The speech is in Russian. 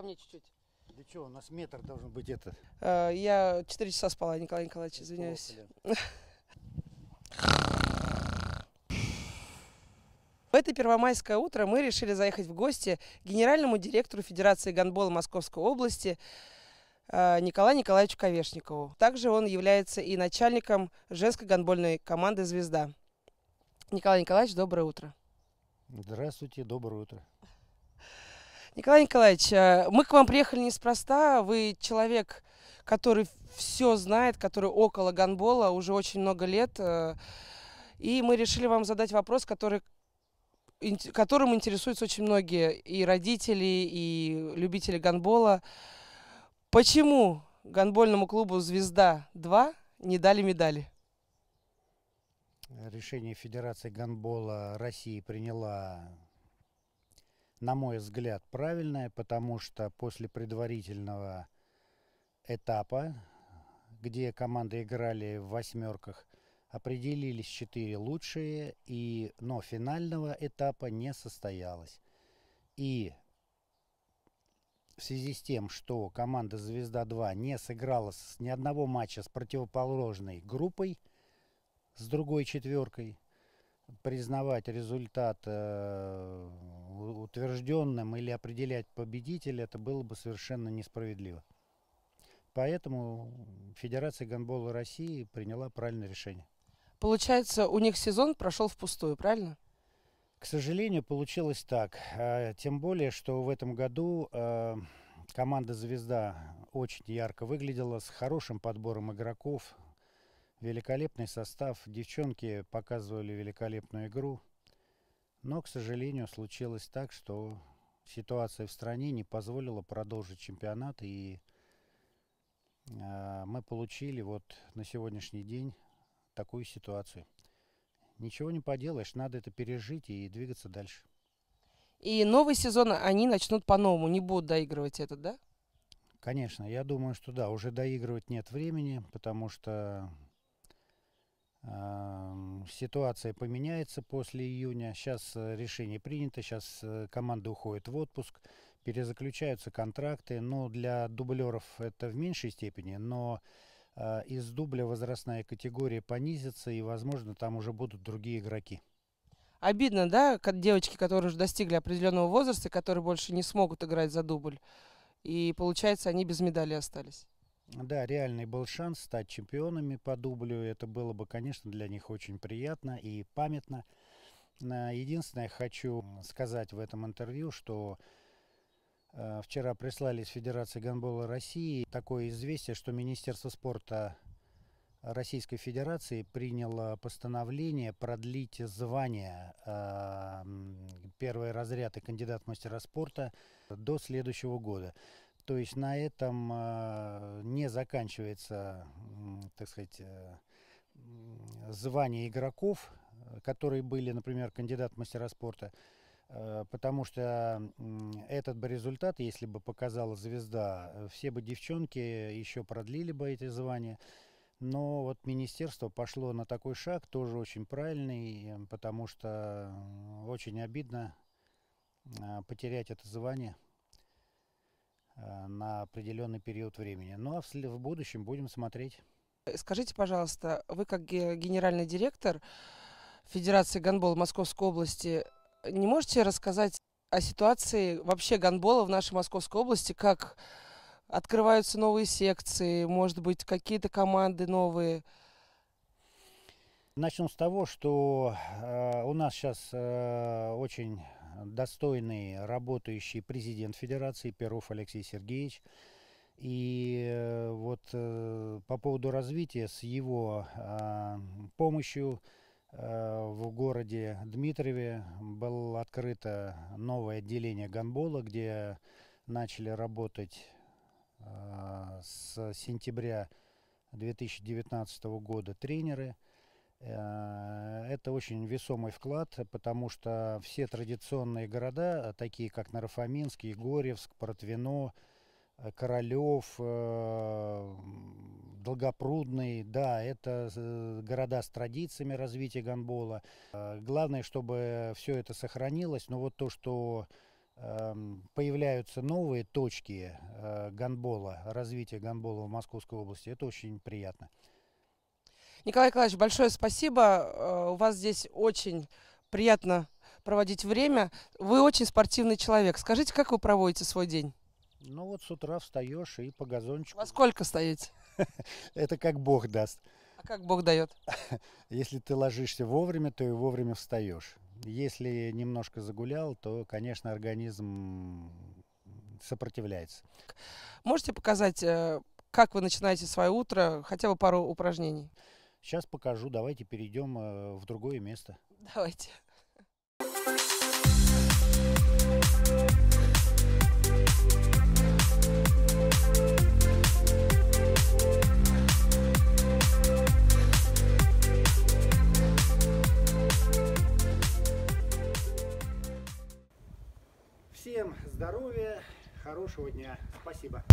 ко мне чуть-чуть. Да что, у нас метр должен быть этот. А, я 4 часа спала, Николай Николаевич, извиняюсь. В это первомайское утро мы решили заехать в гости к генеральному директору Федерации гандбола Московской области э, Николаю Николаевичу Ковешникову. Также он является и начальником женской гандбольной команды «Звезда». Николай Николаевич, доброе утро. Здравствуйте, доброе утро. Николай Николаевич, э, мы к вам приехали неспроста. Вы человек, который все знает, который около гонбола уже очень много лет. Э. И мы решили вам задать вопрос, который, которым интересуются очень многие и родители, и любители гонбола. Почему гонбольному клубу «Звезда-2» не дали медали? Решение Федерации гонбола России приняла на мой взгляд, правильное, потому что после предварительного этапа, где команды играли в восьмерках, определились четыре лучшие, и, но финального этапа не состоялось. И в связи с тем, что команда «Звезда-2» не сыграла с, ни одного матча с противоположной группой, с другой четверкой, признавать результат э, утвержденным или определять победителя, это было бы совершенно несправедливо. Поэтому Федерация гонбола России приняла правильное решение. Получается, у них сезон прошел впустую, правильно? К сожалению, получилось так. А, тем более, что в этом году а, команда «Звезда» очень ярко выглядела, с хорошим подбором игроков, великолепный состав. Девчонки показывали великолепную игру. Но, к сожалению, случилось так, что ситуация в стране не позволила продолжить чемпионат, и а, мы получили вот на сегодняшний день такую ситуацию. Ничего не поделаешь, надо это пережить и двигаться дальше. И новый сезон они начнут по-новому, не будут доигрывать этот, да? Конечно, я думаю, что да, уже доигрывать нет времени, потому что Ситуация поменяется после июня. Сейчас э, решение принято, сейчас э, команда уходит в отпуск, перезаключаются контракты. Но для дублеров это в меньшей степени, но э, из дубля возрастная категория понизится, и, возможно, там уже будут другие игроки. Обидно, да, девочки, которые уже достигли определенного возраста, которые больше не смогут играть за дубль. И получается, они без медали остались. Да, реальный был шанс стать чемпионами по дублю. Это было бы, конечно, для них очень приятно и памятно. Единственное, хочу сказать в этом интервью, что э, вчера прислали из Федерации гонбола России такое известие, что Министерство спорта Российской Федерации приняло постановление продлить звание э, первый разряд и кандидат мастера спорта до следующего года. То есть на этом а, не заканчивается, так сказать, э, звание игроков, которые были, например, кандидат в мастера спорта, э, потому что этот бы результат, если бы показала звезда, э, все бы девчонки еще продлили бы эти звания. Но вот министерство пошло на такой шаг, тоже очень правильный, потому что очень обидно а, потерять это звание. Э, на определенный период времени. Ну а в будущем будем смотреть. Э, скажите, пожалуйста, вы как генеральный директор Федерации гандбола Московской области не можете рассказать о ситуации вообще гандбола в нашей Московской области, как открываются новые секции, может быть, какие-то команды новые? Начну с того, что э, у нас сейчас э, очень достойный работающий президент Федерации Перов Алексей Сергеевич. И э, вот э, по поводу развития с его а, помощью э, в городе Дмитрове было открыто новое отделение гонбола, где начали работать а, с сентября 2019 года тренеры – Э, это очень весомый вклад, потому что все традиционные города, такие как Нарафаминск, Егорьевск, Протвино, э, Королев, э, Долгопрудный, да, это города с традициями развития гонбола. Главное, чтобы все это сохранилось, но вот то, что эм, появляются новые точки гонбола, развития гонбола в Московской области, это очень приятно. Николай Николаевич, большое спасибо. Э, у вас здесь очень приятно проводить время. Вы очень спортивный человек. Скажите, как вы проводите свой день? Ну вот с утра встаешь и по газончику. Во сколько встаете? Это как Бог даст. А как Бог дает? Если ты ложишься вовремя, то и вовремя встаешь. Если немножко загулял, то, конечно, организм сопротивляется. Можете показать, э, как вы начинаете свое утро, хотя бы пару упражнений? Сейчас покажу, давайте перейдем э, в другое место. Давайте. Всем здоровья, хорошего дня. Спасибо.